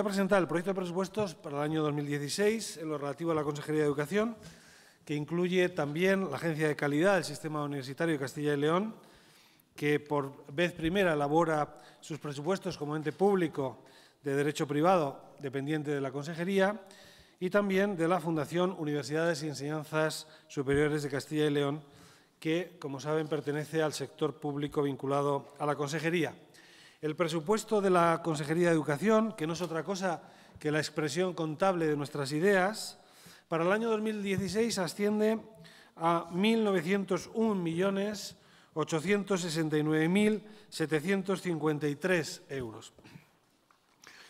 a presentar el proyecto de presupuestos para el año 2016 en lo relativo a la Consejería de Educación, que incluye también la Agencia de Calidad del Sistema Universitario de Castilla y León, que por vez primera elabora sus presupuestos como ente público de derecho privado dependiente de la Consejería, y también de la Fundación Universidades y Enseñanzas Superiores de Castilla y León, que, como saben, pertenece al sector público vinculado a la Consejería. El presupuesto de la Consejería de Educación, que no es otra cosa que la expresión contable de nuestras ideas, para el año 2016 asciende a 1.901.869.753 euros.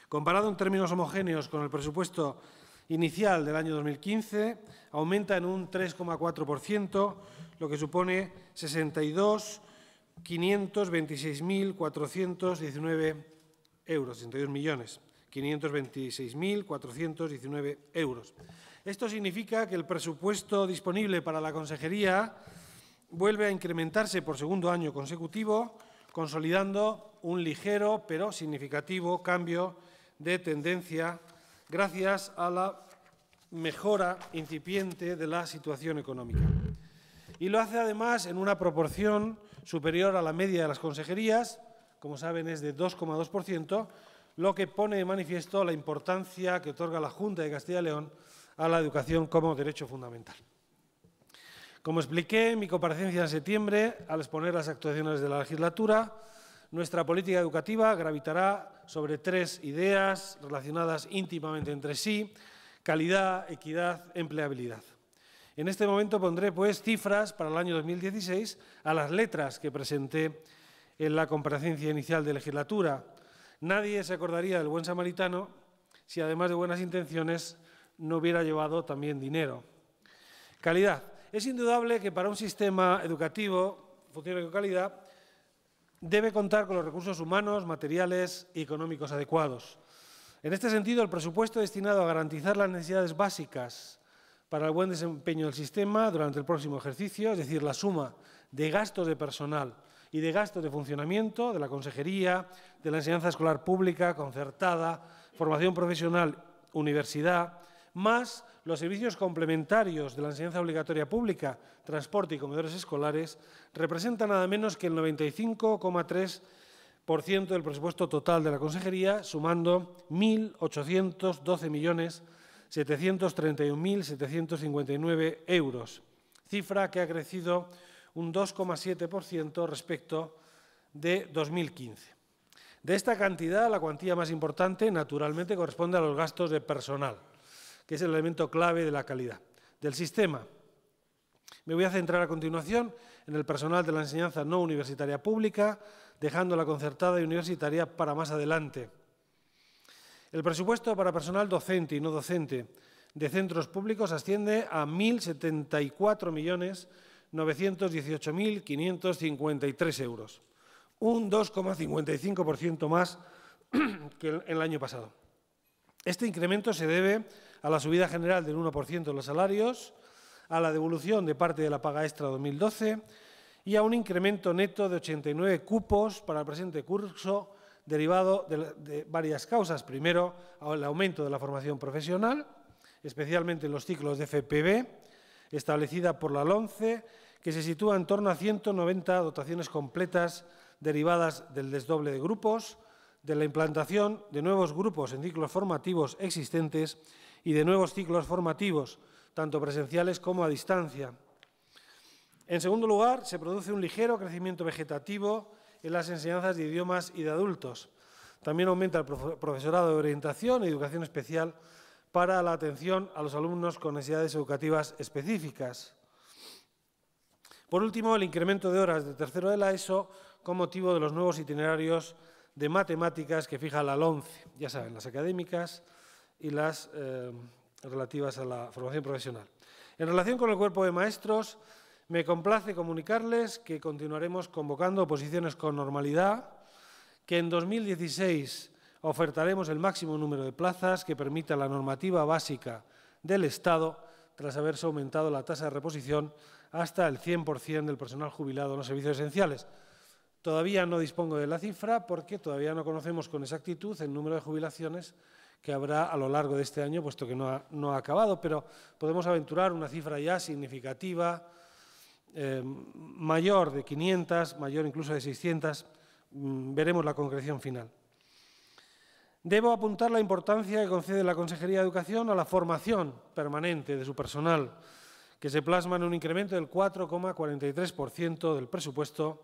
Comparado en términos homogéneos con el presupuesto inicial del año 2015, aumenta en un 3,4%, lo que supone 62 526.419 euros, 62 millones. 526.419 euros. Esto significa que el presupuesto disponible para la consejería vuelve a incrementarse por segundo año consecutivo, consolidando un ligero pero significativo cambio de tendencia gracias a la mejora incipiente de la situación económica y lo hace además en una proporción superior a la media de las consejerías, como saben es de 2,2%, lo que pone de manifiesto la importancia que otorga la Junta de Castilla y León a la educación como derecho fundamental. Como expliqué en mi comparecencia en septiembre, al exponer las actuaciones de la legislatura, nuestra política educativa gravitará sobre tres ideas relacionadas íntimamente entre sí, calidad, equidad, empleabilidad. En este momento pondré pues cifras para el año 2016 a las letras que presenté en la comparecencia inicial de legislatura. Nadie se acordaría del buen samaritano si además de buenas intenciones no hubiera llevado también dinero. Calidad. Es indudable que para un sistema educativo, funcione con calidad, debe contar con los recursos humanos, materiales y económicos adecuados. En este sentido, el presupuesto destinado a garantizar las necesidades básicas para el buen desempeño del sistema durante el próximo ejercicio, es decir, la suma de gastos de personal y de gastos de funcionamiento de la consejería, de la enseñanza escolar pública, concertada, formación profesional, universidad, más los servicios complementarios de la enseñanza obligatoria pública, transporte y comedores escolares, representa nada menos que el 95,3% del presupuesto total de la consejería, sumando 1.812 millones de 731.759 euros, cifra que ha crecido un 2,7% respecto de 2015. De esta cantidad, la cuantía más importante, naturalmente, corresponde a los gastos de personal, que es el elemento clave de la calidad del sistema. Me voy a centrar a continuación en el personal de la enseñanza no universitaria pública, dejando la concertada y universitaria para más adelante. El presupuesto para personal docente y no docente de centros públicos asciende a 1.074.918.553 euros, un 2,55% más que el año pasado. Este incremento se debe a la subida general del 1% de los salarios, a la devolución de parte de la paga extra 2012 y a un incremento neto de 89 cupos para el presente curso derivado de, varias causas. Primero, el aumento de la formación profesional, especialmente en los ciclos de FPB, establecida por la LONCE, que se sitúa en torno a 190 dotaciones completas derivadas del desdoble de grupos, de la implantación de nuevos grupos en ciclos formativos existentes y de nuevos ciclos formativos, tanto presenciales como a distancia. En segundo lugar, se produce un ligero crecimiento vegetativo en las enseñanzas de idiomas y de adultos. También aumenta el profesorado de orientación y educación especial para la atención a los alumnos con necesidades educativas específicas. Por último, el incremento de horas de tercero de la ESO con motivo de los nuevos itinerarios de matemáticas que fija la LONCE, ya saben, las académicas y las eh, relativas a la formación profesional. En relación con el cuerpo de maestros, me complace comunicarles que continuaremos convocando oposiciones con normalidad, que en 2016 ofertaremos el máximo número de plazas que permita la normativa básica del Estado tras haberse aumentado la tasa de reposición hasta el 100% del personal jubilado en los servicios esenciales. Todavía no dispongo de la cifra porque todavía no conocemos con exactitud el número de jubilaciones que habrá a lo largo de este año, puesto que no ha, no ha acabado, pero podemos aventurar una cifra ya significativa eh, mayor de 500, mayor incluso de 600, mm, veremos la concreción final. Debo apuntar la importancia que concede la Consejería de Educación a la formación permanente de su personal, que se plasma en un incremento del 4,43% del presupuesto,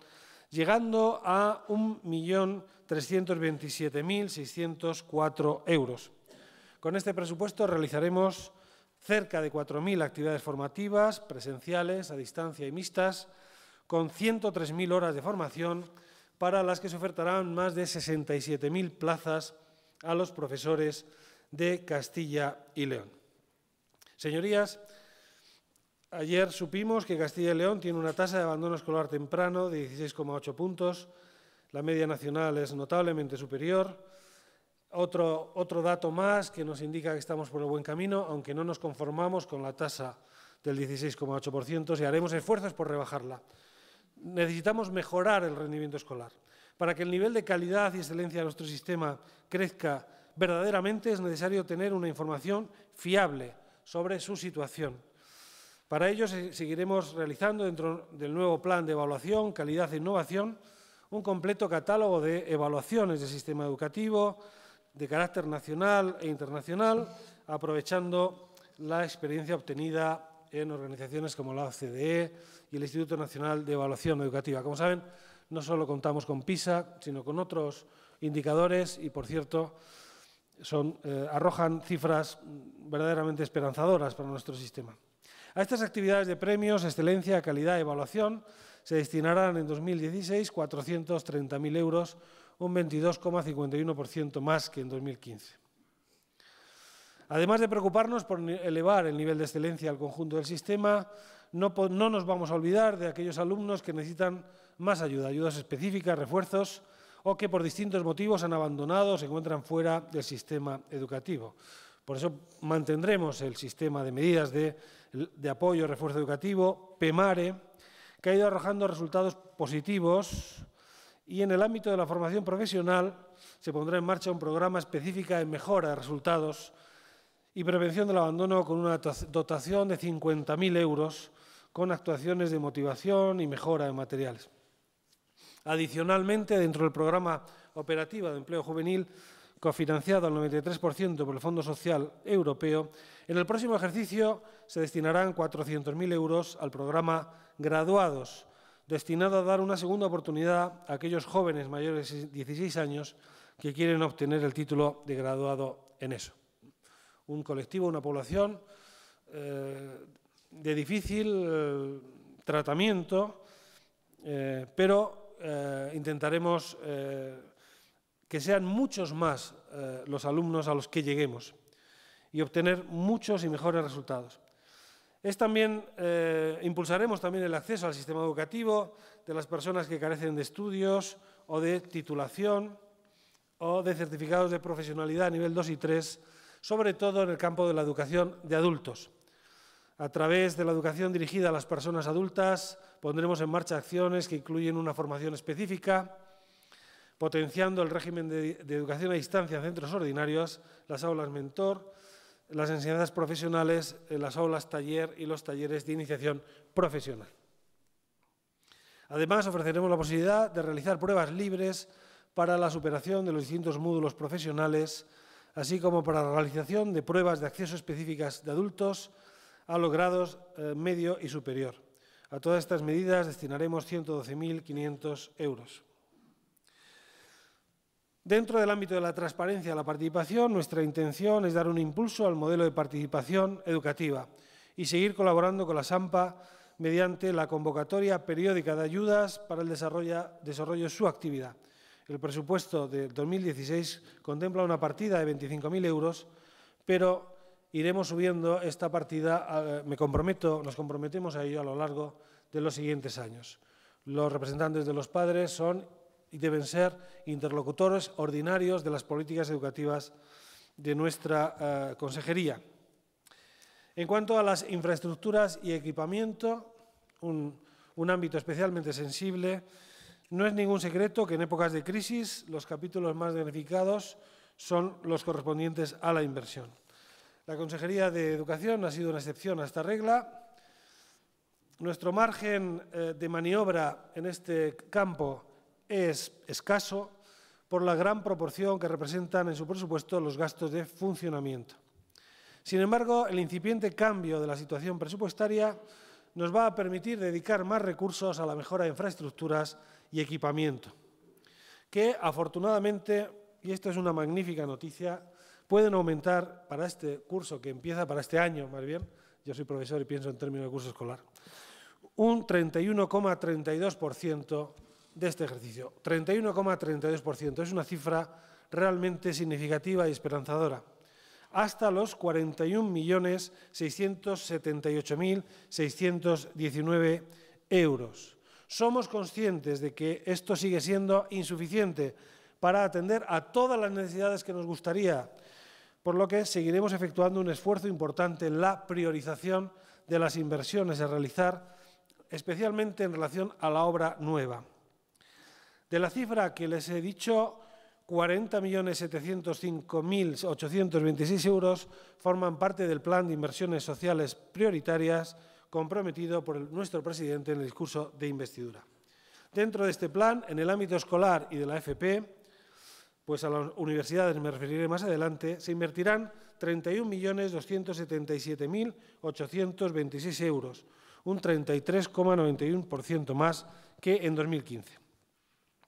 llegando a 1.327.604 euros. Con este presupuesto realizaremos cerca de 4.000 actividades formativas, presenciales, a distancia y mixtas, con 103.000 horas de formación, para las que se ofertarán más de 67.000 plazas a los profesores de Castilla y León. Señorías, ayer supimos que Castilla y León tiene una tasa de abandono escolar temprano de 16,8 puntos, la media nacional es notablemente superior, otro, dato más que nos indica que estamos por el buen camino, aunque no nos conformamos con la tasa del 16,8% y haremos esfuerzos por rebajarla. Necesitamos mejorar el rendimiento escolar. Para que el nivel de calidad y excelencia de nuestro sistema crezca verdaderamente es necesario tener una información fiable sobre su situación. Para ello seguiremos realizando dentro del nuevo plan de evaluación, calidad e innovación un completo catálogo de evaluaciones del sistema educativo, de carácter nacional e internacional, aprovechando la experiencia obtenida en organizaciones como la OCDE y el Instituto Nacional de Evaluación Educativa. Como saben, no solo contamos con PISA, sino con otros indicadores y, por cierto, son, eh, arrojan cifras verdaderamente esperanzadoras para nuestro sistema. A estas actividades de premios, excelencia, calidad, evaluación, se destinarán en 2016 430.000 euros un 22,51% más que en 2015. Además de preocuparnos por elevar el nivel de excelencia al conjunto del sistema, no, nos vamos a olvidar de aquellos alumnos que necesitan más ayuda, ayudas específicas, refuerzos o que por distintos motivos han abandonado o se encuentran fuera del sistema educativo. Por eso mantendremos el sistema de medidas de, apoyo apoyo, refuerzo educativo, PEMARE, e, que ha ido arrojando resultados positivos y en el ámbito de la formación profesional se pondrá en marcha un programa específico de mejora de resultados y prevención del abandono con una dotación de 50.000 euros con actuaciones de motivación y mejora de materiales. Adicionalmente, dentro del programa operativo de empleo juvenil, cofinanciado al 93% por el Fondo Social Europeo, en el próximo ejercicio se destinarán 400.000 euros al programa Graduados, destinado a dar una segunda oportunidad a aquellos jóvenes mayores de 16 años que quieren obtener el título de graduado en eso. Un colectivo, una población eh, de difícil eh, tratamiento, eh, pero intentaremos que sean muchos más los alumnos a los que lleguemos y obtener muchos y mejores resultados también, eh, impulsaremos también el acceso al sistema educativo de las personas que carecen de estudios o de titulación o de certificados de profesionalidad a nivel 2 y 3, sobre todo en el campo de la educación de adultos. A través de la educación dirigida a las personas adultas pondremos en marcha acciones que incluyen una formación específica, potenciando el régimen de, educación a distancia en centros ordinarios, las aulas mentor, las enseñanzas profesionales, eh, las aulas taller y los talleres de iniciación profesional. Además, ofreceremos la posibilidad de realizar pruebas libres para la superación de los distintos módulos profesionales, así como para la realización de pruebas de acceso específicas de adultos a los grados eh, medio y superior. A todas estas medidas destinaremos 112.500 euros. Dentro del ámbito de la transparencia y la participación, nuestra intención es dar un impulso al modelo de participación educativa y seguir colaborando con la SAMPA mediante la convocatoria periódica de ayudas para el desarrollo, de su actividad. El presupuesto de 2016 contempla una partida de 25.000 euros, pero iremos subiendo esta partida, eh, me comprometo, nos comprometemos a ello a lo largo de los siguientes años. Los representantes de los padres son y deben ser interlocutores ordinarios de las políticas educativas de nuestra eh, consejería. En cuanto a las infraestructuras y equipamiento, un, un ámbito especialmente sensible, no es ningún secreto que en épocas de crisis los capítulos más beneficiados son los correspondientes a la inversión. La Consejería de Educación ha sido una excepción a esta regla. Nuestro margen eh, de maniobra en este campo es escaso por la gran proporción que representan en su presupuesto los gastos de funcionamiento. Sin embargo, el incipiente cambio de la situación presupuestaria nos va a permitir dedicar más recursos a la mejora de infraestructuras y equipamiento, que afortunadamente, y esto es una magnífica noticia, pueden aumentar para este curso que empieza, para este año más bien, yo soy profesor y pienso en términos de curso escolar, un 31,32% de este ejercicio. 31,32% es una cifra realmente significativa y esperanzadora. Hasta los 41.678.619 euros. Somos conscientes de que esto sigue siendo insuficiente para atender a todas las necesidades que nos gustaría, por lo que seguiremos efectuando un esfuerzo importante en la priorización de las inversiones a realizar, especialmente en relación a la obra nueva. De la cifra que les he dicho, 40.705.826 euros forman parte del plan de inversiones sociales prioritarias comprometido por nuestro presidente en el discurso de investidura. Dentro de este plan, en el ámbito escolar y de la FP, pues a las universidades me referiré más adelante, se invertirán 31.277.826 euros, un 33,91% más que en 2015.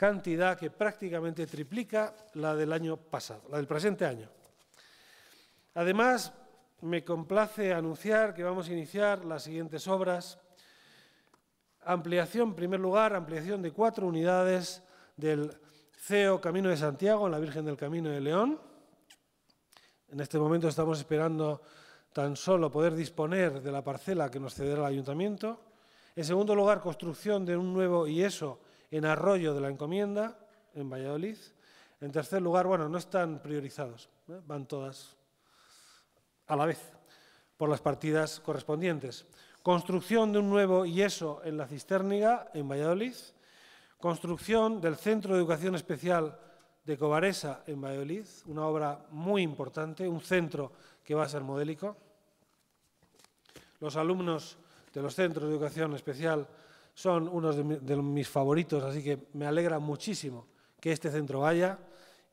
cantidad que prácticamente triplica la del año pasado, la del presente año. Además, me complace anunciar que vamos a iniciar las siguientes obras. Ampliación, en primer lugar, ampliación de cuatro unidades del CEO Camino de Santiago en la Virgen del Camino de León. En este momento estamos esperando tan solo poder disponer de la parcela que nos cederá el ayuntamiento. En segundo lugar, construcción de un nuevo y eso en Arroyo de la Encomienda, en Valladolid. En tercer lugar, bueno, no están priorizados, ¿eh? van todas a la vez por las partidas correspondientes. Construcción de un nuevo yeso en la Cisterniga, en Valladolid. Construcción del Centro de Educación Especial de Covaresa, en Valladolid, una obra muy importante, un centro que va a ser modélico. Los alumnos de los centros de educación especial son unos de, mis favoritos, así que me alegra muchísimo que este centro vaya.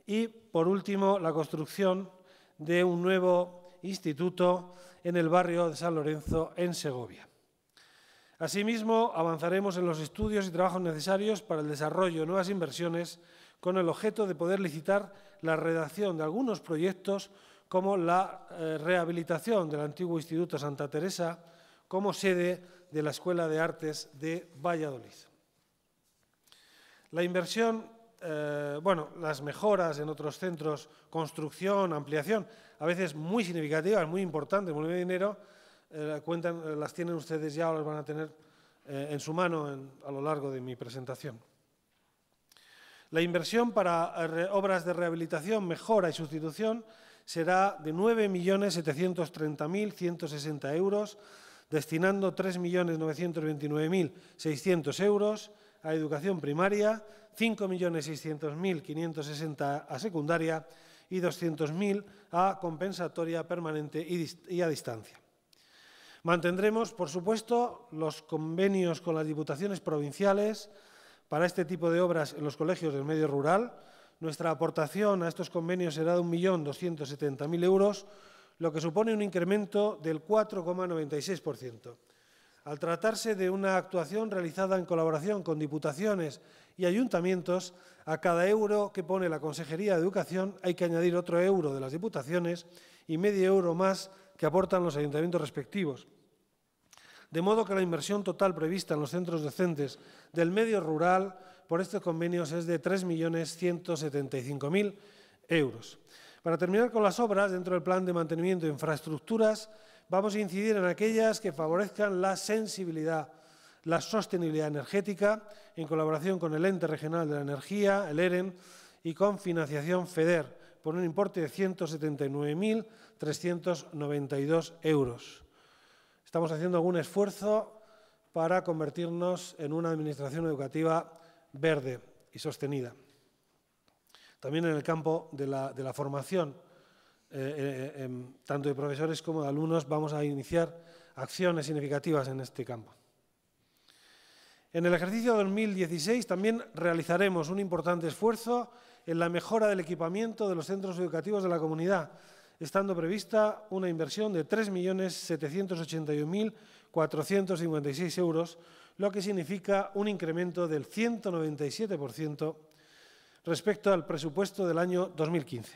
Y, por último, la construcción de un nuevo instituto en el barrio de San Lorenzo, en Segovia. Asimismo, avanzaremos en los estudios y trabajos necesarios para el desarrollo de nuevas inversiones con el objeto de poder licitar la redacción de algunos proyectos como la eh, rehabilitación del antiguo Instituto Santa Teresa como sede de la Escuela de Artes de Valladolid. La inversión, eh, bueno, las mejoras en otros centros, construcción, ampliación, a veces muy significativas, muy importantes, muy de dinero, eh, eh, las tienen ustedes ya o las van a tener en su mano a lo largo de mi presentación. La inversión para obras de rehabilitación, mejora y sustitución será de 9.730.160 euros destinando 3.929.600 euros a educación primaria, 5.600.560 a secundaria y 200.000 a compensatoria permanente y a distancia. Mantendremos, por supuesto, los convenios con las diputaciones provinciales para este tipo de obras en los colegios del medio rural. Nuestra aportación a estos convenios será de 1.270.000 euros, lo que supone un incremento del 4,96%. Al tratarse de una actuación realizada en colaboración con diputaciones y ayuntamientos, a cada euro que pone la Consejería de Educación hay que añadir otro euro de las diputaciones y medio euro más que aportan los ayuntamientos respectivos. De modo que la inversión total prevista en los centros docentes del medio rural por estos convenios es de 3.175.000 euros. Para terminar con las obras, dentro del plan de mantenimiento de infraestructuras, vamos a incidir en aquellas que favorezcan la sensibilidad, la sostenibilidad energética, en colaboración con el Ente Regional de la Energía, el EREN, y con financiación FEDER, por un importe de 179.392 euros. Estamos haciendo algún esfuerzo para convertirnos en una administración educativa verde y sostenida. También en el campo de la, formación, eh, eh, em, tanto de profesores como de alumnos, vamos a iniciar acciones significativas en este campo. En el ejercicio 2016 también realizaremos un importante esfuerzo en la mejora del equipamiento de los centros educativos de la comunidad, estando prevista una inversión de 3.781.456 euros, lo que significa un incremento del 197% respecto al presupuesto del año 2015.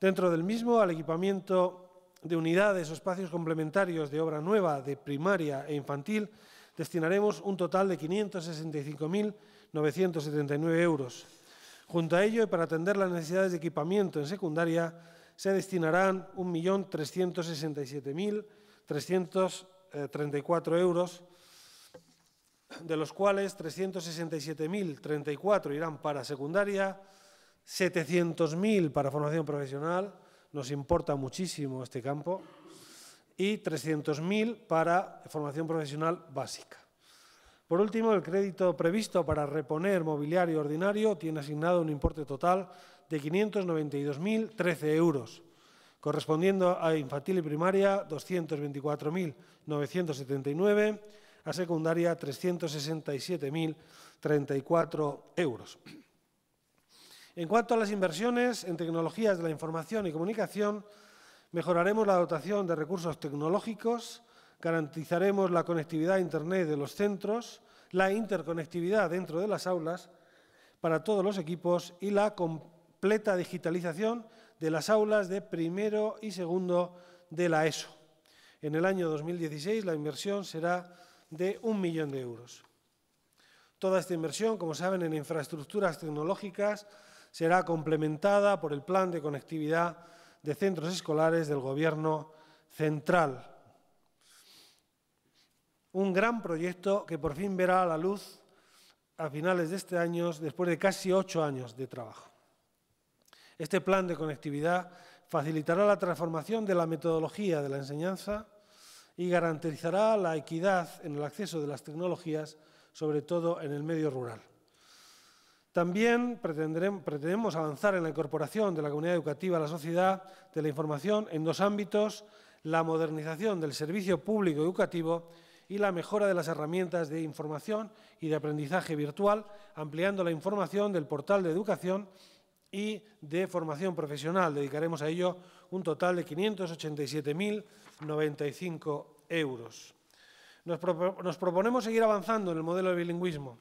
Dentro del mismo, al equipamiento de unidades o espacios complementarios de obra nueva de primaria e infantil, destinaremos un total de 565.979 euros. Junto a ello, y para atender las necesidades de equipamiento en secundaria, se destinarán 1.367.334 euros de los cuales 367.034 irán para secundaria, 700.000 para formación profesional, nos importa muchísimo este campo, y 300.000 para formación profesional básica. Por último, el crédito previsto para reponer mobiliario ordinario tiene asignado un importe total de 592.013 euros, correspondiendo a infantil y primaria 224.979 a secundaria 367.034 euros. En cuanto a las inversiones en tecnologías de la información y comunicación, mejoraremos la dotación de recursos tecnológicos, garantizaremos la conectividad a Internet de los centros, la interconectividad dentro de las aulas para todos los equipos y la completa digitalización de las aulas de primero y segundo de la ESO. En el año 2016 la inversión será de un millón de euros. Toda esta inversión, como saben, en infraestructuras tecnológicas será complementada por el plan de conectividad de centros escolares del Gobierno central. Un gran proyecto que por fin verá la luz a finales de este año, después de casi ocho años de trabajo. Este plan de conectividad facilitará la transformación de la metodología de la enseñanza y garantizará la equidad en el acceso de las tecnologías, sobre todo en el medio rural. También pretendemos avanzar en la incorporación de la comunidad educativa a la sociedad de la información en dos ámbitos, la modernización del servicio público educativo y la mejora de las herramientas de información y de aprendizaje virtual, ampliando la información del portal de educación y de formación profesional. Dedicaremos a ello un total de 587.095 euros. Nos, nos proponemos seguir avanzando en el modelo de bilingüismo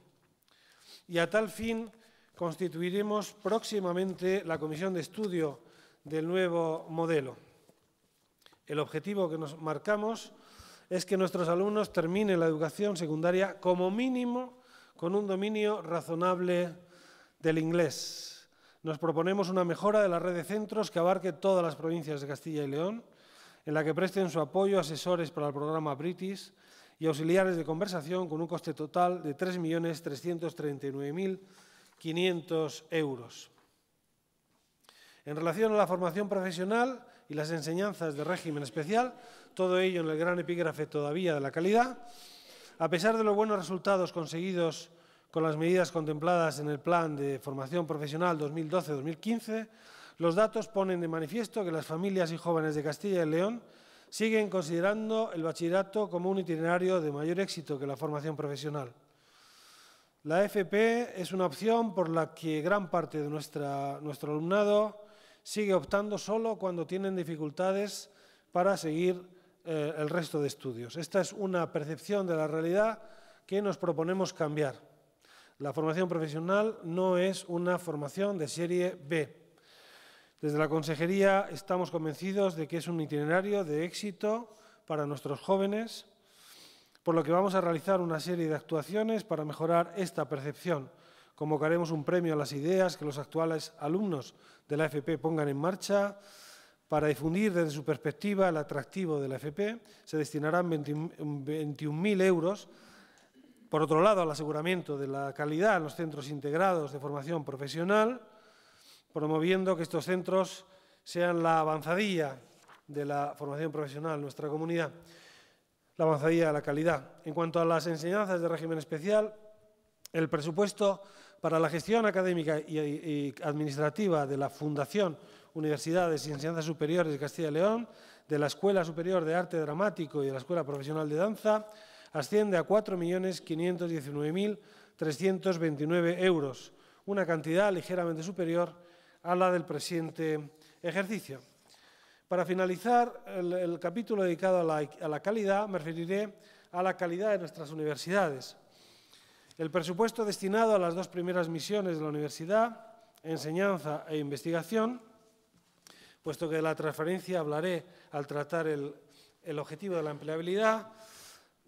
y a tal fin constituiremos próximamente la comisión de estudio del nuevo modelo. El objetivo que nos marcamos es que nuestros alumnos terminen la educación secundaria como mínimo con un dominio razonable del inglés. Nos proponemos una mejora de la red de centros que abarque todas las provincias de Castilla y León, en la que presten su apoyo asesores para el programa Britis y auxiliares de conversación con un coste total de 3.339.500 euros. En relación a la formación profesional y las enseñanzas de régimen especial, todo ello en el gran epígrafe todavía de la calidad, a pesar de los buenos resultados conseguidos con las medidas contempladas en el Plan de Formación Profesional 2012-2015, los datos ponen de manifiesto que las familias y jóvenes de Castilla y León siguen considerando el bachillerato como un itinerario de mayor éxito que la formación profesional. La FP es una opción por la que gran parte de nuestro alumnado sigue optando solo cuando tienen dificultades para seguir eh, el resto de estudios. Esta es una percepción de la realidad que nos proponemos cambiar. La formación profesional no es una formación de serie B. Desde la Consejería estamos convencidos de que es un itinerario de éxito para nuestros jóvenes, por lo que vamos a realizar una serie de actuaciones para mejorar esta percepción. Convocaremos un premio a las ideas que los actuales alumnos de la FP pongan en marcha. Para difundir desde su perspectiva el atractivo de la FP, se destinarán 21.000 euros por otro lado, al aseguramiento de la calidad en los centros integrados de formación profesional, promoviendo que estos centros sean la avanzadilla de la formación profesional en nuestra comunidad, la avanzadilla de la calidad. En cuanto a las enseñanzas de régimen especial, el presupuesto para la gestión académica y administrativa de la Fundación Universidades y Enseñanzas Superiores de Castilla y León, de la Escuela Superior de Arte Dramático y de la Escuela Profesional de Danza, asciende a 4.519.329 euros, una cantidad ligeramente superior a la del presente ejercicio. Para finalizar el, capítulo dedicado a la, calidad, me referiré a la calidad de nuestras universidades. El presupuesto destinado a las dos primeras misiones de la universidad, enseñanza e investigación, puesto que de la transferencia hablaré al tratar el objetivo de la empleabilidad,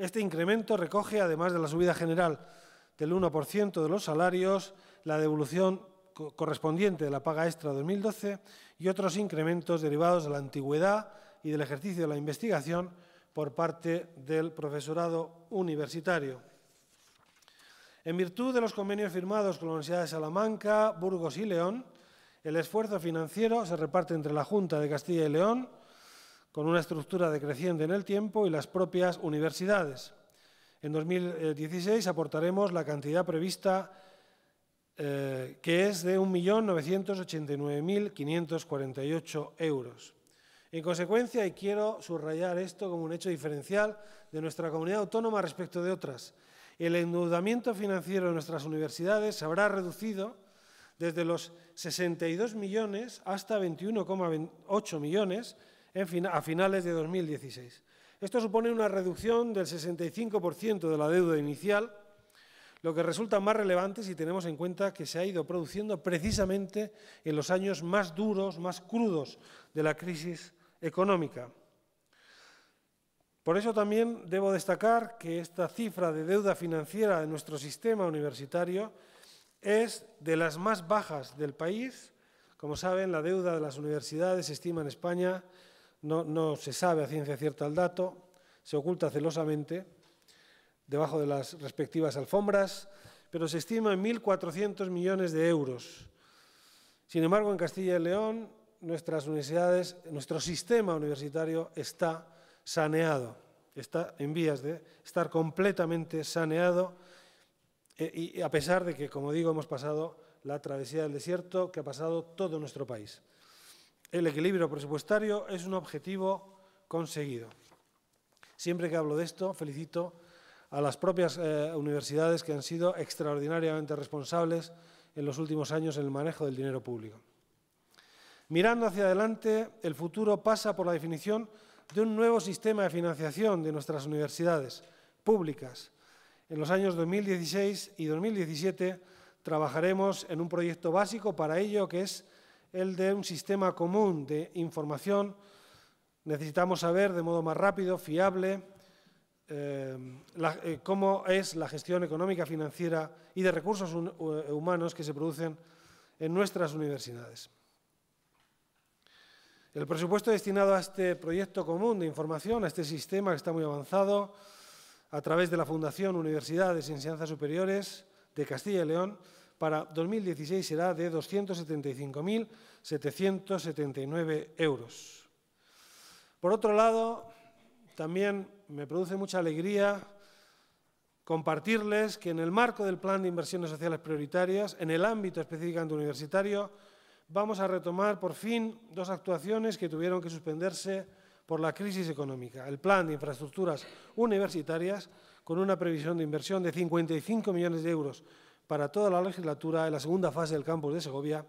Este incremento recoge, además de la subida general del 1% de los salarios, la devolución correspondiente de la paga extra 2012 y otros incrementos derivados de la antigüedad y del ejercicio de la investigación por parte del profesorado universitario. En virtud de los convenios firmados con la Universidad de Salamanca, Burgos y León, el esfuerzo financiero se reparte entre la Junta de Castilla y León, con una estructura decreciente en el tiempo y las propias universidades. En 2016 aportaremos la cantidad prevista, eh, que es de 1.989.548 euros. En consecuencia, y quiero subrayar esto como un hecho diferencial de nuestra comunidad autónoma respecto de otras, el endeudamiento financiero de nuestras universidades se habrá reducido desde los 62 millones hasta 21,8 millones a finales de 2016. Esto supone una reducción del 65% de la deuda inicial, lo que resulta más relevante si tenemos en cuenta que se ha ido produciendo precisamente en los años más duros, más crudos de la crisis económica. Por eso también debo destacar que esta cifra de deuda financiera ...en nuestro sistema universitario es de las más bajas del país. Como saben, la deuda de las universidades se estima en España no, se sabe a ciencia cierta el dato, se oculta celosamente debajo de las respectivas alfombras, pero se estima en 1.400 millones de euros. Sin embargo, en Castilla y León, nuestras universidades, nuestro sistema universitario está saneado, está en vías de estar completamente saneado, e, y a pesar de que, como digo, hemos pasado la travesía del desierto que ha pasado todo nuestro país. El equilibrio presupuestario es un objetivo conseguido. Siempre que hablo de esto, felicito a las propias eh, universidades que han sido extraordinariamente responsables en los últimos años en el manejo del dinero público. Mirando hacia adelante, el futuro pasa por la definición de un nuevo sistema de financiación de nuestras universidades públicas. En los años 2016 y 2017 trabajaremos en un proyecto básico para ello que es el de un sistema común de información. Necesitamos saber de modo más rápido, fiable, eh, eh, cómo es la gestión económica, financiera y de recursos eh, humanos que se producen en nuestras universidades. El presupuesto destinado a este proyecto común de información, a este sistema que está muy avanzado, a través de la Fundación Universidades y Enseñanzas Superiores de Castilla y León, para 2016 será de 275.779 euros. Por otro lado, también me produce mucha alegría compartirles que en el marco del Plan de Inversiones Sociales Prioritarias, en el ámbito específicamente universitario, vamos a retomar por fin dos actuaciones que tuvieron que suspenderse por la crisis económica. El Plan de Infraestructuras Universitarias, con una previsión de inversión de 55 millones de euros para toda la legislatura en la segunda fase del campus de Segovia,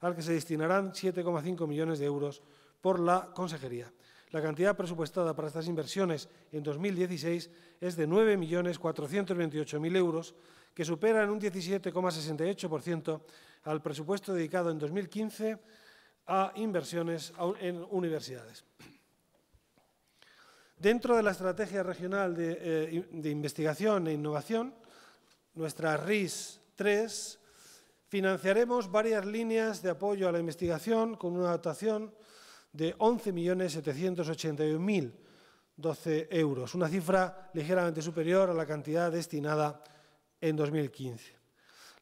al que se destinarán 7,5 millones de euros por la Consejería. La cantidad presupuestada para estas inversiones en 2016 es de 9.428.000 euros, que superan en un 17,68% al presupuesto dedicado en 2015 a inversiones en universidades. Dentro de la Estrategia Regional de, eh, de Investigación e Innovación, nuestra RIS Tres, financiaremos varias líneas de apoyo a la investigación con una dotación de 11.781.012 euros, una cifra ligeramente superior a la cantidad destinada en 2015.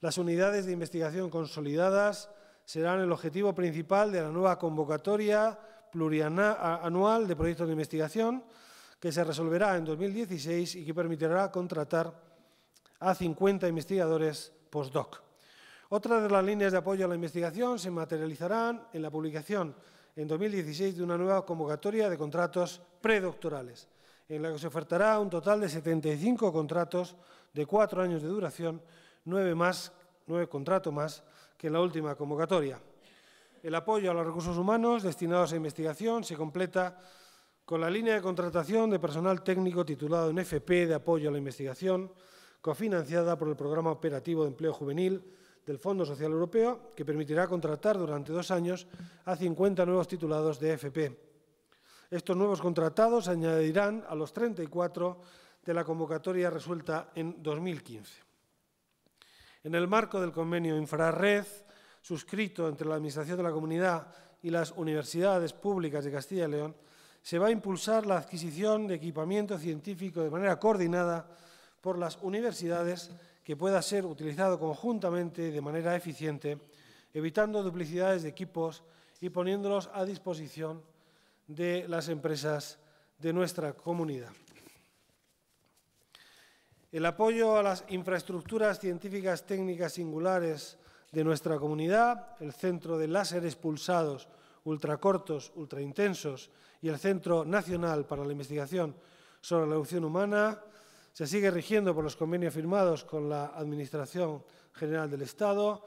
Las unidades de investigación consolidadas serán el objetivo principal de la nueva convocatoria plurianual de proyectos de investigación que se resolverá en 2016 y que permitirá contratar a 50 investigadores postdoc. Otras de las líneas de apoyo a la investigación se materializarán en la publicación en 2016 de una nueva convocatoria de contratos predoctorales, en la que se ofertará un total de 75 contratos de cuatro años de duración, nueve, más, nueve contratos más que en la última convocatoria. El apoyo a los recursos humanos destinados a investigación se completa con la línea de contratación de personal técnico titulado en FP de apoyo a la investigación, cofinanciada por el Programa Operativo de Empleo Juvenil del Fondo Social Europeo, que permitirá contratar durante dos años a 50 nuevos titulados de FP. Estos nuevos contratados añadirán a los 34 de la convocatoria resuelta en 2015. En el marco del convenio Infrarred, suscrito entre la Administración de la Comunidad y las universidades públicas de Castilla y León, se va a impulsar la adquisición de equipamiento científico de manera coordinada por las universidades que pueda ser utilizado conjuntamente de manera eficiente, evitando duplicidades de equipos y poniéndolos a disposición de las empresas de nuestra comunidad. El apoyo a las infraestructuras científicas técnicas singulares de nuestra comunidad, el Centro de Láseres Pulsados Ultracortos, Ultraintensos y el Centro Nacional para la Investigación sobre la Evolución Humana, se sigue rigiendo por los convenios firmados con la Administración General del Estado.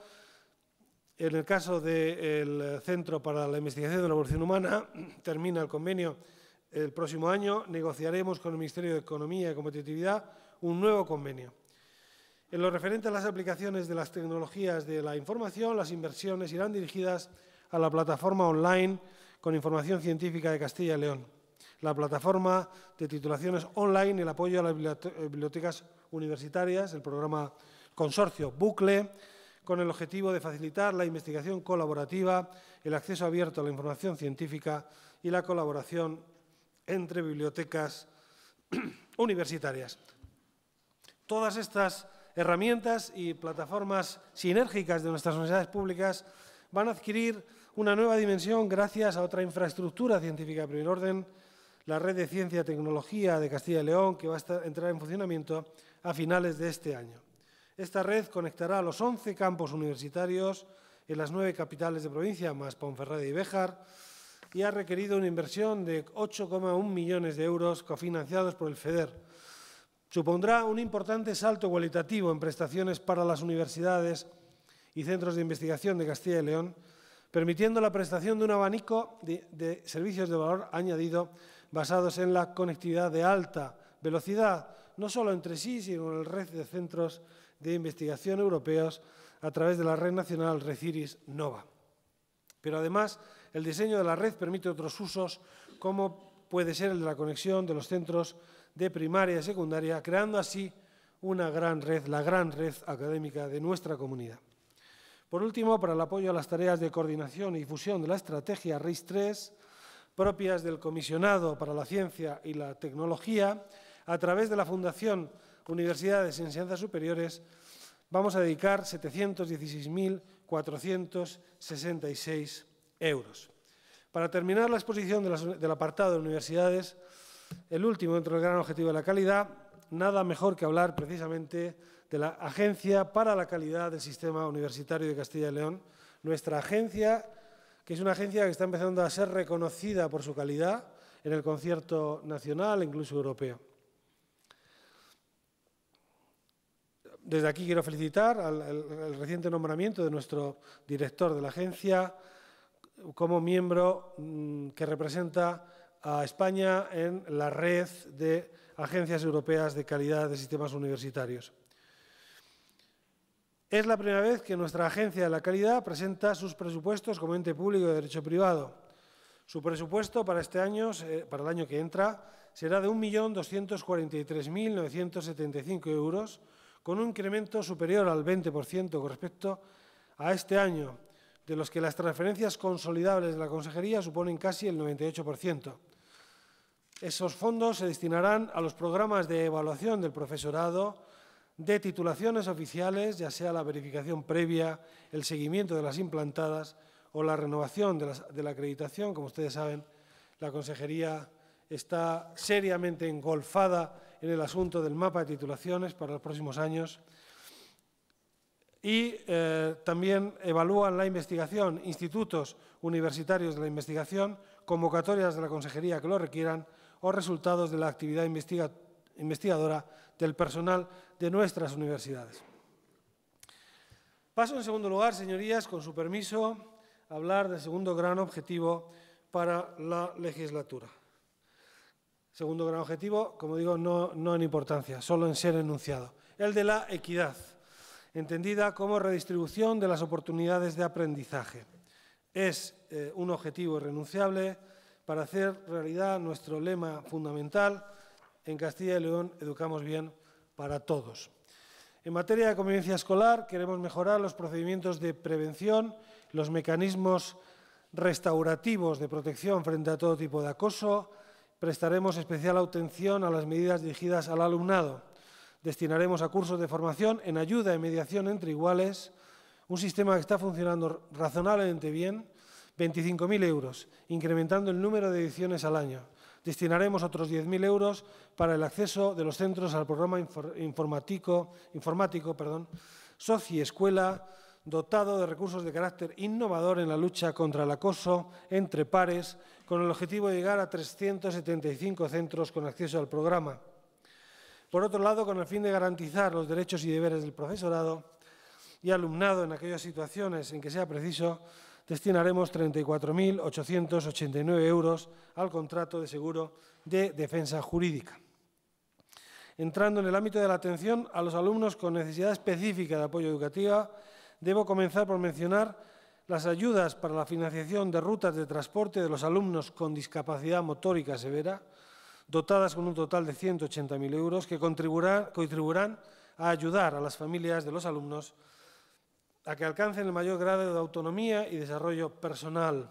En el caso del Centro para la Investigación de la Evolución Humana, termina el convenio el próximo año. Negociaremos con el Ministerio de Economía y Competitividad un nuevo convenio. En lo referente a las aplicaciones de las tecnologías de la información, las inversiones irán dirigidas a la plataforma online con información científica de Castilla y León la plataforma de titulaciones online, el apoyo a las eh, bibliotecas universitarias, el programa Consorcio Bucle, con el objetivo de facilitar la investigación colaborativa, el acceso abierto a la información científica y la colaboración entre bibliotecas universitarias. Todas estas herramientas y plataformas sinérgicas de nuestras universidades públicas van a adquirir una nueva dimensión gracias a otra infraestructura científica de primer orden la red de ciencia y tecnología de Castilla y León, que va a entrar en funcionamiento a finales de este año. Esta red conectará a los 11 campos universitarios en las nueve capitales de provincia, más Ponferrada y Béjar, y ha requerido una inversión de 8,1 millones de euros cofinanciados por el FEDER. Supondrá un importante salto cualitativo en prestaciones para las universidades y centros de investigación de Castilla y León, permitiendo la prestación de un abanico de, de servicios de valor añadido basados en la conectividad de alta velocidad, no solo entre sí, sino en el red de centros de investigación europeos a través de la red nacional Reciris Nova. Pero además, el diseño de la red permite otros usos, como puede ser el de la conexión de los centros de primaria y secundaria, creando así una gran red, la gran red académica de nuestra comunidad. Por último, para el apoyo a las tareas de coordinación y difusión de la estrategia RIS 3, propias del Comisionado para la Ciencia y la Tecnología, a través de la Fundación Universidades y Enseñanzas Superiores, vamos a dedicar 716.466 euros. Para terminar la exposición del apartado de universidades, el último dentro del gran objetivo de la calidad, nada mejor que hablar precisamente de la Agencia para la Calidad del Sistema Universitario de Castilla y León, nuestra agencia que es una agencia que está empezando a ser reconocida por su calidad en el concierto nacional e incluso europeo. Desde aquí quiero felicitar al, reciente nombramiento de nuestro director de la agencia como miembro mm, que representa a España en la red de agencias europeas de calidad de sistemas universitarios. Es la primera vez que nuestra Agencia de la Calidad presenta sus presupuestos como ente público de derecho privado. Su presupuesto para este año, para el año que entra, será de 1.243.975 euros, con un incremento superior al 20% con respecto a este año, de los que las transferencias consolidables de la Consejería suponen casi el 98%. Esos fondos se destinarán a los programas de evaluación del profesorado, de titulaciones oficiales, ya sea la verificación previa, el seguimiento de las implantadas o la renovación de la, acreditación. Como ustedes saben, la Consejería está seriamente engolfada en el asunto del mapa de titulaciones para los próximos años y eh, también evalúan la investigación, institutos universitarios de la investigación, convocatorias de la consejería que lo requieran o resultados de la actividad investigadora del personal de nuestras universidades. Paso en segundo lugar, señorías, con su permiso, a hablar del segundo gran objetivo para la legislatura. Segundo gran objetivo, como digo, no, en importancia, solo en ser enunciado, el de la equidad, entendida como redistribución de las oportunidades de aprendizaje. Es eh, un objetivo irrenunciable para hacer realidad nuestro lema fundamental en Castilla y León educamos bien para todos. En materia de convivencia escolar, queremos mejorar los procedimientos de prevención, los mecanismos restaurativos de protección frente a todo tipo de acoso. Prestaremos especial atención a las medidas dirigidas al alumnado. Destinaremos a cursos de formación en ayuda y mediación entre iguales, un sistema que está funcionando razonablemente bien, 25.000 euros, incrementando el número de ediciones al año destinaremos otros 10.000 euros para el acceso de los centros al programa informático, informático perdón, Soci Escuela, dotado de recursos de carácter innovador en la lucha contra el acoso entre pares, con el objetivo de llegar a 375 centros con acceso al programa. Por otro lado, con el fin de garantizar los derechos y deberes del profesorado y alumnado en aquellas situaciones en que sea preciso, destinaremos 34.889 euros al contrato de seguro de defensa jurídica. Entrando en el ámbito de la atención a los alumnos con necesidad específica de apoyo educativo, debo comenzar por mencionar las ayudas para la financiación de rutas de transporte de los alumnos con discapacidad motórica severa, dotadas con un total de 180.000 euros, que contribuirán a ayudar a las familias de los alumnos a que alcancen el mayor grado de autonomía y desarrollo personal,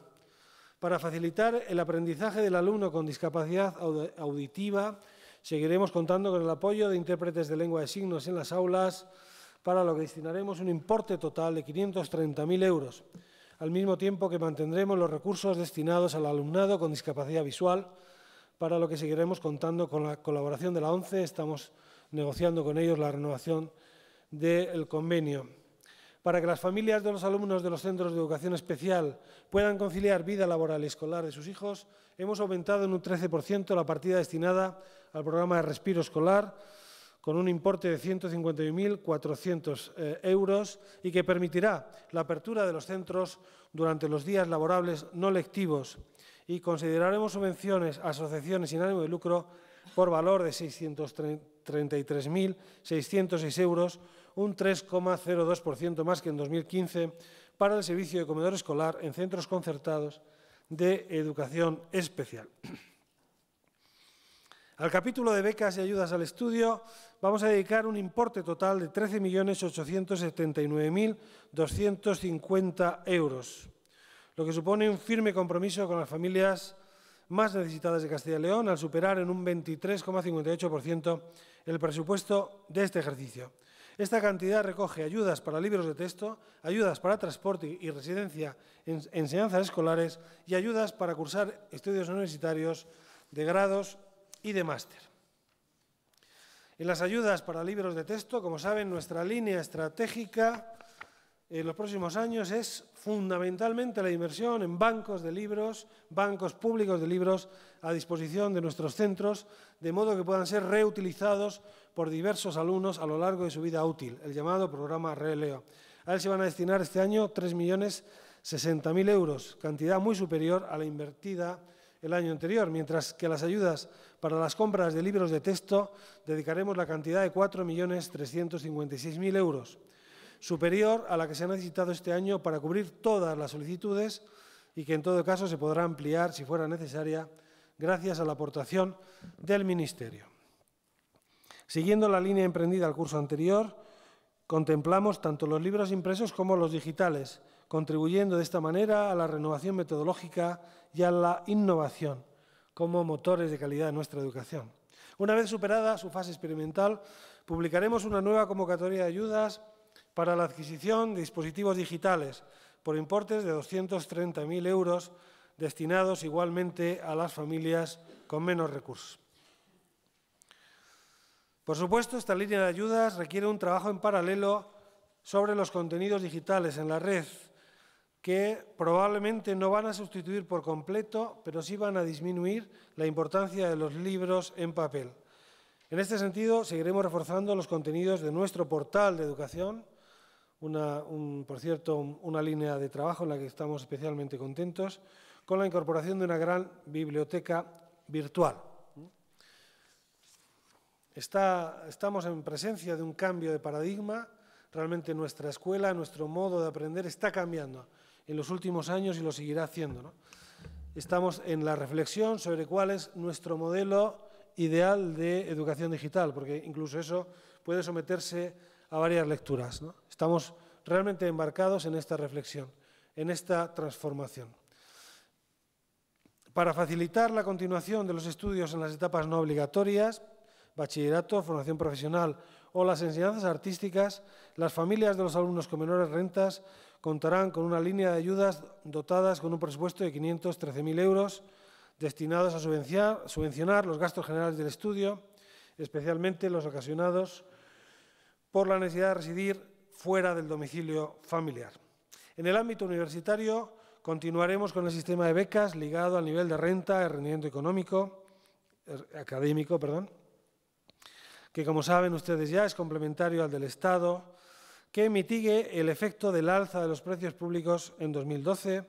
para facilitar el aprendizaje del alumno con discapacidad auditiva, seguiremos contando con el apoyo de intérpretes de lengua de signos en las aulas, para lo que destinaremos un importe total de 530.000 euros, al mismo tiempo que mantendremos los recursos destinados al alumnado con discapacidad visual, para lo que seguiremos contando con la colaboración de la ONCE. Estamos negociando con ellos la renovación del convenio para que las familias de los alumnos de los centros de educación especial puedan conciliar vida laboral y escolar de sus hijos, hemos aumentado en un 13% la partida destinada al programa de respiro escolar, con un importe de 151.400 eh, euros y que permitirá la apertura de los centros durante los días laborables no lectivos y consideraremos subvenciones a asociaciones sin ánimo de lucro por valor de 633.606 euros un 3,02% más que en 2015 para el servicio de comedor escolar en centros concertados de educación especial. Al capítulo de becas y ayudas al estudio vamos a dedicar un importe total de 13.879.250 euros, lo que supone un firme compromiso con las familias más necesitadas de Castilla y León al superar en un 23,58% el presupuesto de este ejercicio. Esta cantidad recoge ayudas para libros de texto, ayudas para transporte y residencia en enseñanzas escolares y ayudas para cursar estudios universitarios de grados y de máster. En las ayudas para libros de texto, como saben, nuestra línea estratégica en los próximos años es fundamentalmente la inversión en bancos de libros, bancos públicos de libros a disposición de nuestros centros, de modo que puedan ser reutilizados por diversos alumnos a lo largo de su vida útil, el llamado programa Releo. A él se van a destinar este año 3.060.000 euros, cantidad muy superior a la invertida el año anterior, mientras que las ayudas para las compras de libros de texto dedicaremos la cantidad de 4.356.000 euros superior a la que se ha necesitado este año para cubrir todas las solicitudes y que en todo caso se podrá ampliar si fuera necesaria gracias a la aportación del Ministerio. Siguiendo la línea emprendida al curso anterior, contemplamos tanto los libros impresos como los digitales, contribuyendo de esta manera a la renovación metodológica y a la innovación como motores de calidad de nuestra educación. Una vez superada su fase experimental, publicaremos una nueva convocatoria de ayudas para la adquisición de dispositivos digitales por importes de 230.000 euros destinados igualmente a las familias con menos recursos. Por supuesto, esta línea de ayudas requiere un trabajo en paralelo sobre los contenidos digitales en la red, que probablemente no van a sustituir por completo, pero sí van a disminuir la importancia de los libros en papel. En este sentido, seguiremos reforzando los contenidos de nuestro portal de educación, por cierto, una línea de trabajo en la que estamos especialmente contentos, con la incorporación de una gran biblioteca virtual. estamos en presencia de un cambio de paradigma, realmente nuestra escuela, nuestro modo de aprender está cambiando en los últimos años y lo seguirá haciendo. Estamos en la reflexión sobre cuál es nuestro modelo ideal de educación digital, porque incluso eso puede someterse a varias lecturas. ¿no? Estamos realmente embarcados en esta reflexión, en esta transformación. Para facilitar la continuación de los estudios en las etapas no obligatorias, bachillerato, formación profesional o las enseñanzas artísticas, las familias de los alumnos con menores rentas contarán con una línea de ayudas dotadas con un presupuesto de 513.000 euros destinados a subvencionar, los gastos generales del estudio, especialmente los ocasionados por la necesidad de residir fuera del domicilio familiar. En el ámbito universitario continuaremos con el sistema de becas ligado al nivel de renta y rendimiento económico, er, académico, perdón, que como saben ustedes ya es complementario al del Estado, que mitigue el efecto del alza de los precios públicos en 2012,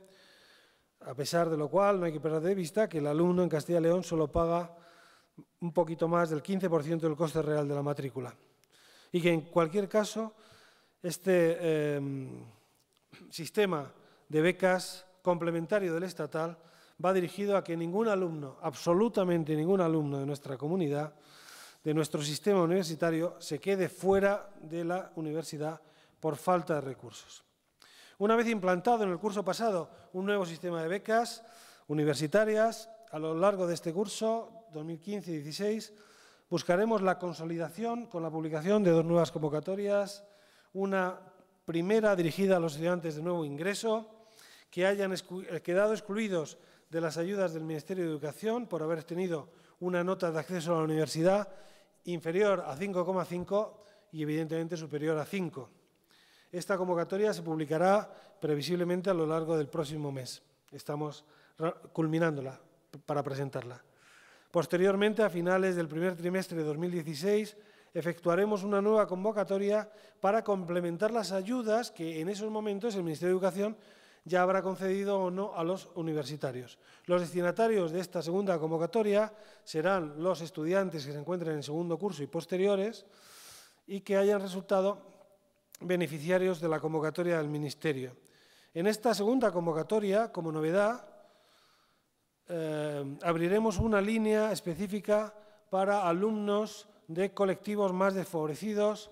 a pesar de lo cual no hay que perder de vista que el alumno en Castilla y León solo paga un poquito más del 15% del coste real de la matrícula y que en cualquier caso este em, sistema de becas complementario del estatal va dirigido a que ningún alumno, absolutamente ningún alumno de nuestra comunidad, de nuestro sistema universitario, se quede fuera de la universidad por falta de recursos. Una vez implantado en el curso pasado un nuevo sistema de becas universitarias, a lo largo de este curso 2015-16 buscaremos la consolidación con la publicación de dos nuevas convocatorias una primera dirigida a los estudiantes de nuevo ingreso que hayan eh, quedado excluidos de las ayudas del Ministerio de Educación por haber tenido una nota de acceso a la universidad inferior a 5,5 y evidentemente superior a 5. Esta convocatoria se publicará previsiblemente a lo largo del próximo mes. Estamos culminándola para presentarla. Posteriormente, a finales del primer trimestre de 2016, efectuaremos una nueva convocatoria para complementar las ayudas que en esos momentos el Ministerio de Educación ya habrá concedido o no a los universitarios. Los destinatarios de esta segunda convocatoria serán los estudiantes que se encuentren en segundo curso y posteriores y que hayan resultado beneficiarios de la convocatoria del Ministerio. En esta segunda convocatoria, como novedad, eh, abriremos una línea específica para alumnos de colectivos más desfavorecidos,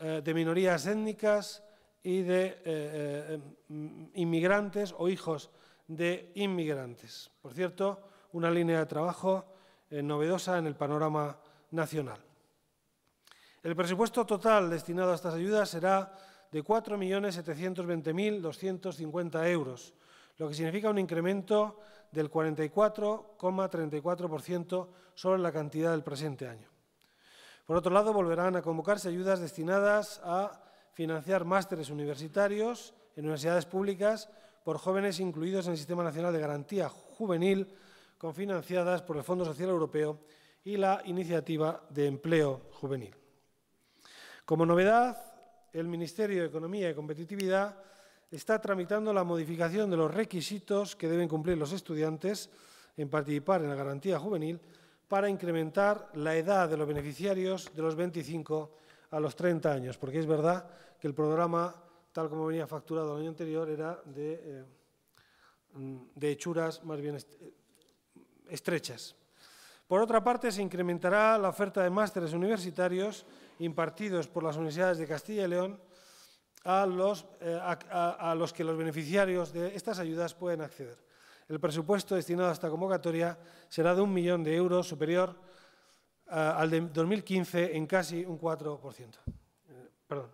eh, de minorías étnicas y de eh, eh, em, inmigrantes o hijos de inmigrantes. Por cierto, una línea de trabajo novedosa en el panorama nacional. El presupuesto total destinado a estas ayudas será de 4.720.250 euros, lo que significa un incremento del 44,34% sobre la cantidad del presente año. Por otro lado, volverán a convocarse ayudas destinadas a financiar másteres universitarios en universidades públicas por jóvenes incluidos en el Sistema Nacional de Garantía Juvenil, confinanciadas por el Fondo Social Europeo y la Iniciativa de Empleo Juvenil. Como novedad, el Ministerio de Economía y Competitividad está tramitando la modificación de los requisitos que deben cumplir los estudiantes en participar en la garantía juvenil para incrementar la edad de los beneficiarios de los 25 a los 30 años, porque es verdad que el programa, tal como venía facturado el año anterior, era de, eh, de hechuras más bien eh, estrechas. Por otra parte, se incrementará la oferta de másteres universitarios impartidos por las universidades de Castilla y León a los, eh, a los que los beneficiarios de estas ayudas pueden acceder el presupuesto destinado a esta convocatoria será de un millón de euros superior eh, al de 2015 en casi un 4%. Eh, perdón.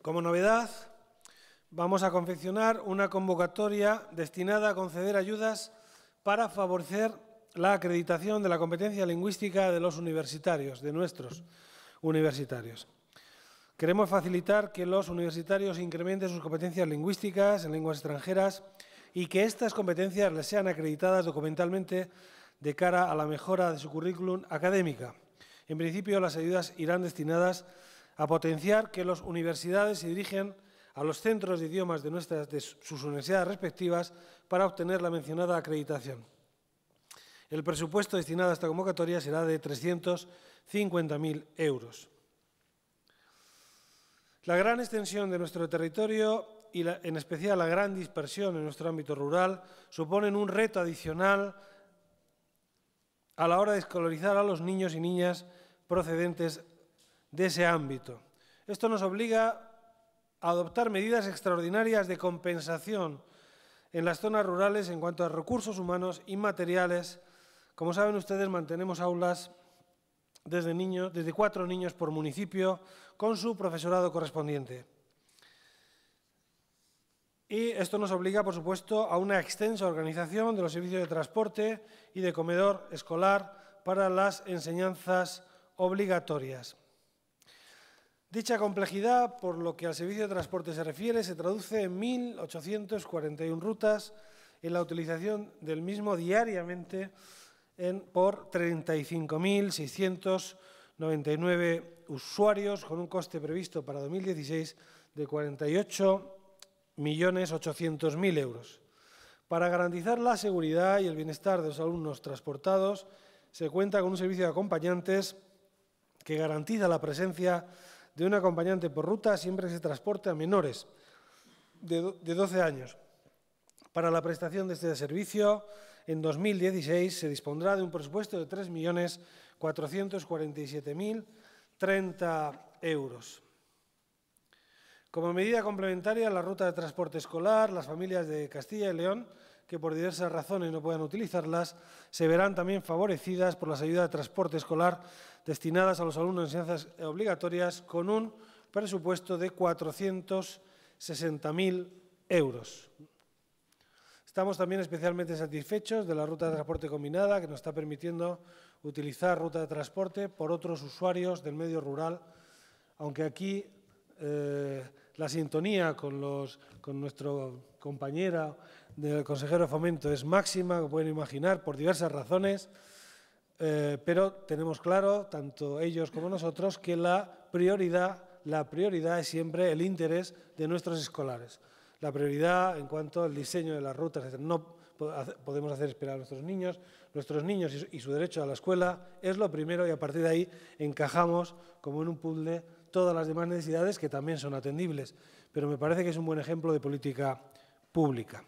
Como novedad, vamos a confeccionar una convocatoria destinada a conceder ayudas para favorecer la acreditación de la competencia lingüística de los universitarios, de nuestros universitarios. Queremos facilitar que los universitarios incrementen sus competencias lingüísticas en lenguas extranjeras y que estas competencias les sean acreditadas documentalmente de cara a la mejora de su currículum académica. En principio, las ayudas irán destinadas a potenciar que las universidades se dirigen a los centros de idiomas de, nuestras, de sus universidades respectivas para obtener la mencionada acreditación. El presupuesto destinado a esta convocatoria será de 350.000 euros. La gran extensión de nuestro territorio y en especial la gran dispersión en nuestro ámbito rural suponen un reto adicional a la hora de escolarizar a los niños y niñas procedentes de ese ámbito. Esto nos obliga a adoptar medidas extraordinarias de compensación en las zonas rurales en cuanto a recursos humanos y materiales como saben ustedes, mantenemos aulas desde, cuatro niños por municipio con su profesorado correspondiente. Y esto nos obliga, por supuesto, a una extensa organización de los servicios de transporte y de comedor escolar para las enseñanzas obligatorias. Dicha complejidad, por lo que al servicio de transporte se refiere, se traduce en 1.841 rutas, en la utilización del mismo diariamente por 35.699 usuarios, con un coste previsto para 2016 de 48.800.000 euros. Para garantizar la seguridad y el bienestar de los alumnos transportados, se cuenta con un servicio de acompañantes que garantiza la presencia de un acompañante por ruta siempre que se transporte a menores de 12 años. Para la prestación de este servicio en 2016 se dispondrá de un presupuesto de 3.447.030 euros. Como medida complementaria, la ruta de transporte escolar, las familias de Castilla y León, que por diversas razones no puedan utilizarlas, se verán también favorecidas por las ayudas de transporte escolar destinadas a los alumnos de enseñanzas obligatorias con un presupuesto de 460.000 euros. Estamos también especialmente satisfechos de la ruta de transporte combinada que nos está permitiendo utilizar ruta de transporte por otros usuarios del medio rural, aunque aquí eh, la sintonía con, nuestro compañero del consejero de Fomento es máxima, como pueden imaginar, por diversas razones, eh, pero tenemos claro, tanto ellos como nosotros, que la prioridad, la prioridad es siempre el interés de nuestros escolares la prioridad en cuanto al diseño de las rutas. No podemos hacer esperar a nuestros niños. Nuestros niños y su derecho a la escuela es lo primero y a partir de ahí encajamos como en un puzzle todas las demás necesidades que también son atendibles. Pero me parece que es un buen ejemplo de política pública.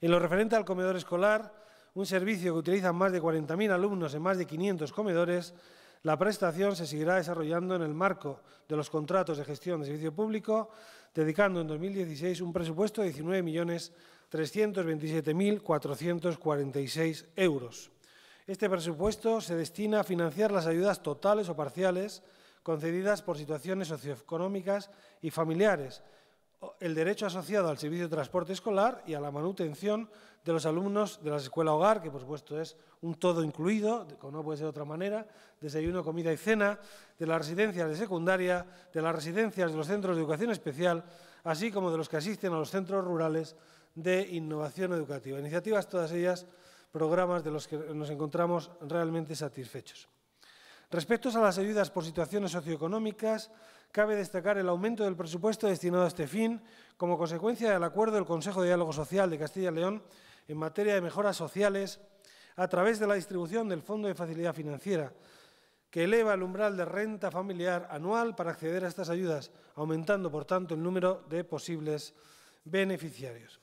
En lo referente al comedor escolar, un servicio que utilizan más de 40.000 alumnos en más de 500 comedores, la prestación se seguirá desarrollando en el marco de los contratos de gestión de servicio público dedicando en 2016 un presupuesto de 19.327.446 euros. Este presupuesto se destina a financiar las ayudas totales o parciales concedidas por situaciones socioeconómicas y familiares, el derecho asociado al servicio de transporte escolar y a la manutención de los alumnos de la escuela hogar, que por supuesto es un todo incluido, como no puede ser de otra manera, desayuno, comida y cena, de las residencias de secundaria, de las residencias de los centros de educación especial, así como de los que asisten a los centros rurales de innovación educativa. Iniciativas todas ellas, programas de los que nos encontramos realmente satisfechos. Respecto a las ayudas por situaciones socioeconómicas, cabe destacar el aumento del presupuesto destinado a este fin como consecuencia del acuerdo del Consejo de Diálogo Social de Castilla y León en materia de mejoras sociales a través de la distribución del Fondo de Facilidad Financiera, que eleva el umbral de renta familiar anual para acceder a estas ayudas, aumentando, por tanto, el número de posibles beneficiarios.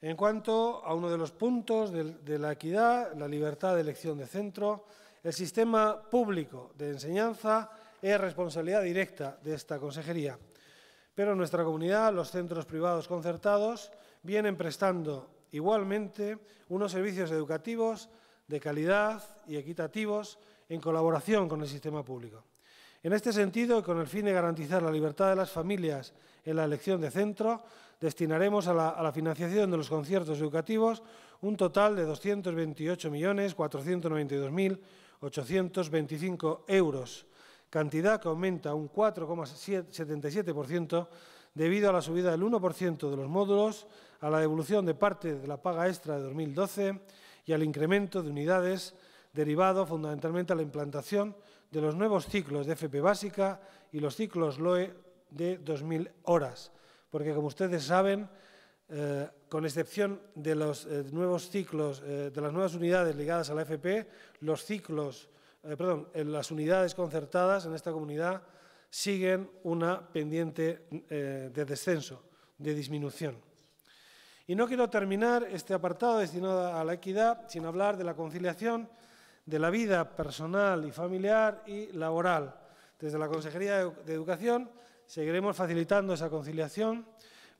En cuanto a uno de los puntos de, la equidad, la libertad de elección de centro, el sistema público de enseñanza es responsabilidad directa de esta consejería. Pero en nuestra comunidad, los centros privados concertados vienen prestando igualmente unos servicios educativos de calidad y equitativos en colaboración con el sistema público. En este sentido, y con el fin de garantizar la libertad de las familias en la elección de centro, destinaremos a la, financiación de los conciertos educativos un total de 228.492.825 euros, cantidad que aumenta un 4,77% debido a la subida del 1% de los módulos a la devolución de parte de la paga extra de 2012 y al incremento de unidades derivado fundamentalmente a la implantación de los nuevos ciclos de FP básica y los ciclos LOE de 2.000 horas. Porque como ustedes saben, eh, con excepción de los eh, nuevos ciclos, eh, de las nuevas unidades ligadas a la FP, los ciclos, perdón, las unidades concertadas en esta comunidad siguen una pendiente de descenso, de disminución. Y no quiero terminar este apartado destinado a la equidad sin hablar de la conciliación de la vida personal y familiar y laboral. Desde la Consejería de Educación seguiremos facilitando esa conciliación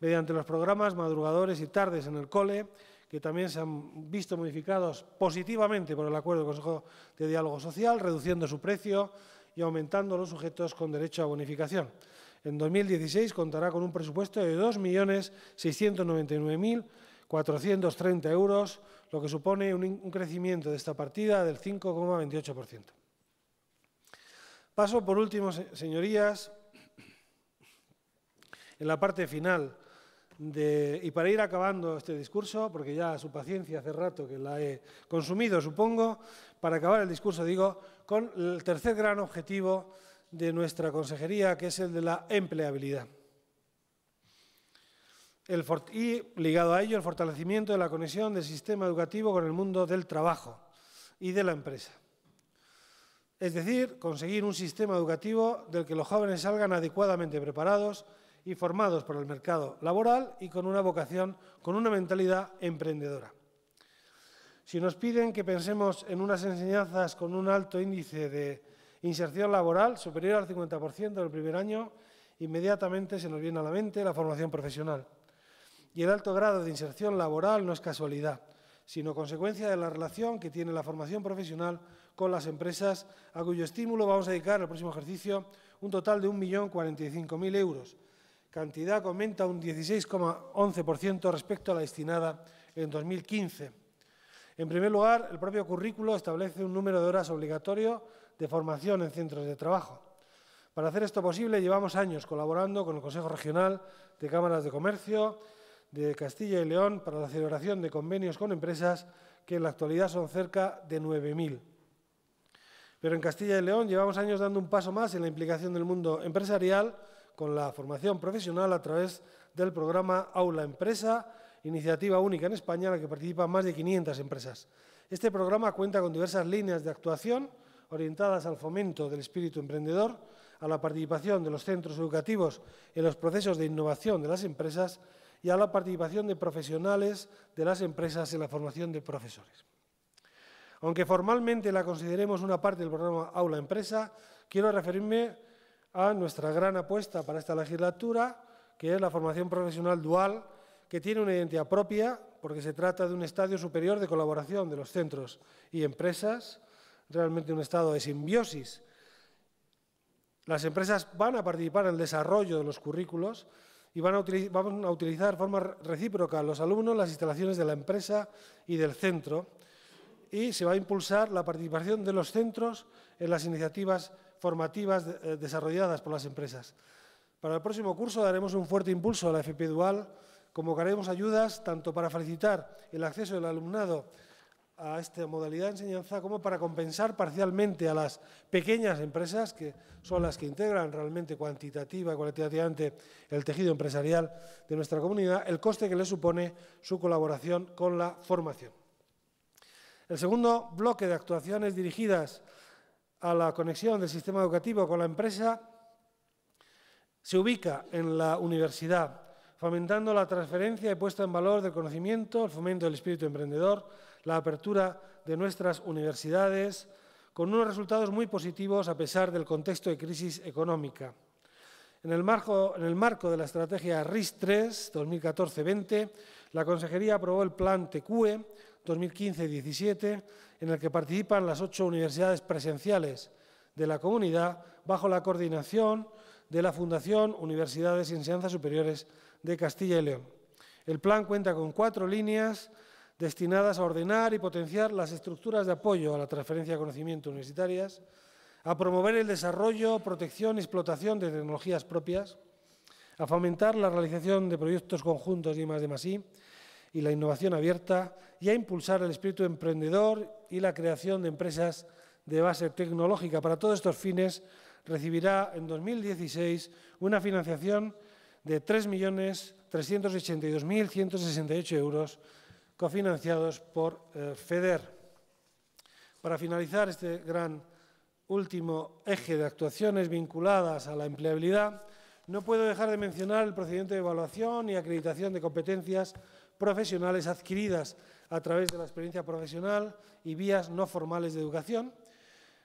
mediante los programas madrugadores y tardes en el cole, que también se han visto modificados positivamente por el acuerdo del Consejo de Diálogo Social, reduciendo su precio y aumentando los sujetos con derecho a bonificación. En 2016 contará con un presupuesto de 2.699.430 euros, lo que supone un crecimiento de esta partida del 5,28%. Paso por último, señorías, en la parte final. De, y para ir acabando este discurso, porque ya su paciencia hace rato que la he consumido, supongo, para acabar el discurso digo, con el tercer gran objetivo de nuestra consejería, que es el de la empleabilidad. El y ligado a ello, el fortalecimiento de la conexión del sistema educativo con el mundo del trabajo y de la empresa. Es decir, conseguir un sistema educativo del que los jóvenes salgan adecuadamente preparados y formados por el mercado laboral y con una vocación, con una mentalidad emprendedora. Si nos piden que pensemos en unas enseñanzas con un alto índice de Inserción laboral superior al 50% del primer año, inmediatamente se nos viene a la mente la formación profesional. Y el alto grado de inserción laboral no es casualidad, sino consecuencia de la relación que tiene la formación profesional con las empresas, a cuyo estímulo vamos a dedicar el próximo ejercicio un total de 1.045.000 euros, cantidad que aumenta un 16,11% respecto a la destinada en 2015. En primer lugar, el propio currículo establece un número de horas obligatorio de formación en centros de trabajo. Para hacer esto posible llevamos años colaborando con el Consejo Regional de Cámaras de Comercio de Castilla y León para la celebración de convenios con empresas que en la actualidad son cerca de 9.000. Pero en Castilla y León llevamos años dando un paso más en la implicación del mundo empresarial con la formación profesional a través del programa Aula Empresa, iniciativa única en España en la que participan más de 500 empresas. Este programa cuenta con diversas líneas de actuación orientadas al fomento del espíritu emprendedor, a la participación de los centros educativos en los procesos de innovación de las empresas y a la participación de profesionales de las empresas en la formación de profesores. Aunque formalmente la consideremos una parte del programa Aula Empresa, quiero referirme a nuestra gran apuesta para esta legislatura, que es la formación profesional dual, que tiene una identidad propia, porque se trata de un estadio superior de colaboración de los centros y empresas, realmente un estado de simbiosis. Las empresas van a participar en el desarrollo de los currículos y van a, utilizar, de forma recíproca los alumnos las instalaciones de la empresa y del centro y se va a impulsar la participación de los centros en las iniciativas formativas eh, desarrolladas por las empresas. Para el próximo curso daremos un fuerte impulso a la FP Dual, convocaremos ayudas tanto para facilitar el acceso del alumnado a esta modalidad de enseñanza como para compensar parcialmente a las pequeñas empresas, que son las que integran realmente cuantitativa, cualitativamente el tejido empresarial de nuestra comunidad, el coste que le supone su colaboración con la formación. El segundo bloque de actuaciones dirigidas a la conexión del sistema educativo con la empresa se ubica en la universidad, fomentando la transferencia y puesta en valor del conocimiento, el fomento del espíritu emprendedor, la apertura de nuestras universidades, con unos resultados muy positivos a pesar del contexto de crisis económica. En el marco, en el marco de la estrategia RIS 3 2014-20, la Consejería aprobó el Plan e, TECUE 2015-17, en el que participan las ocho universidades presenciales de la comunidad bajo la coordinación de la Fundación Universidades y Enseñanzas Superiores de Castilla y León. El plan cuenta con cuatro líneas destinadas a ordenar y potenciar las estructuras de apoyo a la transferencia de conocimiento universitarias, a promover el desarrollo, protección y explotación de tecnologías propias, a fomentar la realización de proyectos conjuntos y más de más y, y la innovación abierta y a impulsar el espíritu emprendedor y la creación de empresas de base tecnológica. Para todos estos fines recibirá en 2016 una financiación de 3.382.168 euros cofinanciados por eh, FEDER. Para finalizar este gran último eje de actuaciones vinculadas a la empleabilidad, no puedo dejar de mencionar el procedimiento de evaluación y acreditación de competencias profesionales adquiridas a través de la experiencia profesional y vías no formales de educación,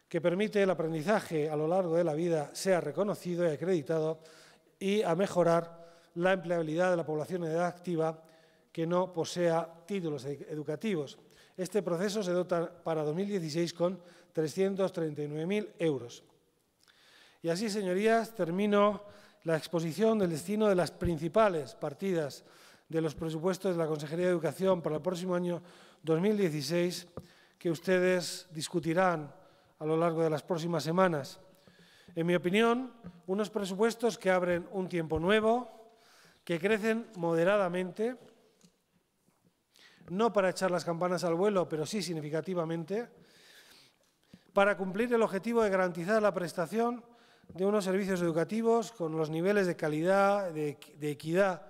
que permite el aprendizaje a lo largo de la vida sea reconocido y acreditado y a mejorar la empleabilidad de la población en edad activa que no posea títulos educativos. Este proceso se dota para 2016 con 339.000 euros. Y así, señorías, termino la exposición del destino de las principales partidas de los presupuestos de la Consejería de Educación para el próximo año 2016 que ustedes discutirán a lo largo de las próximas semanas. En mi opinión, unos presupuestos que abren un tiempo nuevo, que crecen moderadamente, no para echar las campanas al vuelo, pero sí significativamente, para cumplir el objetivo de garantizar la prestación de unos servicios educativos con los niveles de calidad, de, equidad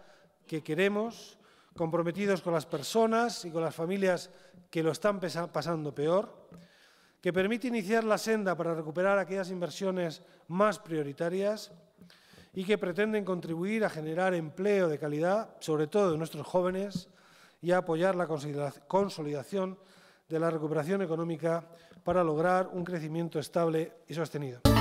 que queremos, comprometidos con las personas y con las familias que lo están pasando peor, que permite iniciar la senda para recuperar aquellas inversiones más prioritarias y que pretenden contribuir a generar empleo de calidad, sobre todo de nuestros jóvenes, y apoyar la consolidación de la recuperación económica para lograr un crecimiento estable y sostenido.